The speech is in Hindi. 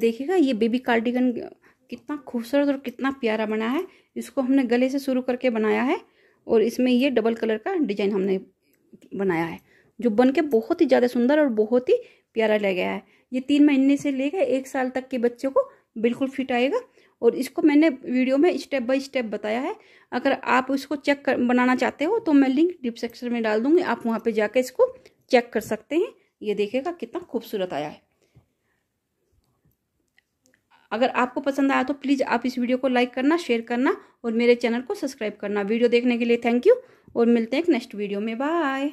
देखिएगा ये बेबी कार्डिगन कितना खूबसूरत और कितना प्यारा बना है इसको हमने गले से शुरू करके बनाया है और इसमें ये डबल कलर का डिजाइन हमने बनाया है जो बन के बहुत ही ज़्यादा सुंदर और बहुत ही प्यारा लग गया है ये तीन महीने से लेकर एक साल तक के बच्चों को बिल्कुल फिट आएगा और इसको मैंने वीडियो में स्टेप बाय स्टेप बताया है अगर आप इसको चेक कर बनाना चाहते हो तो मैं लिंक डिस्क्रिप्शन में डाल दूंगी आप वहाँ पर जाकर इसको चेक कर सकते हैं ये देखेगा कितना खूबसूरत आया है अगर आपको पसंद आया तो प्लीज़ आप इस वीडियो को लाइक करना शेयर करना और मेरे चैनल को सब्सक्राइब करना वीडियो देखने के लिए थैंक यू और मिलते हैं एक नेक्स्ट वीडियो में बाय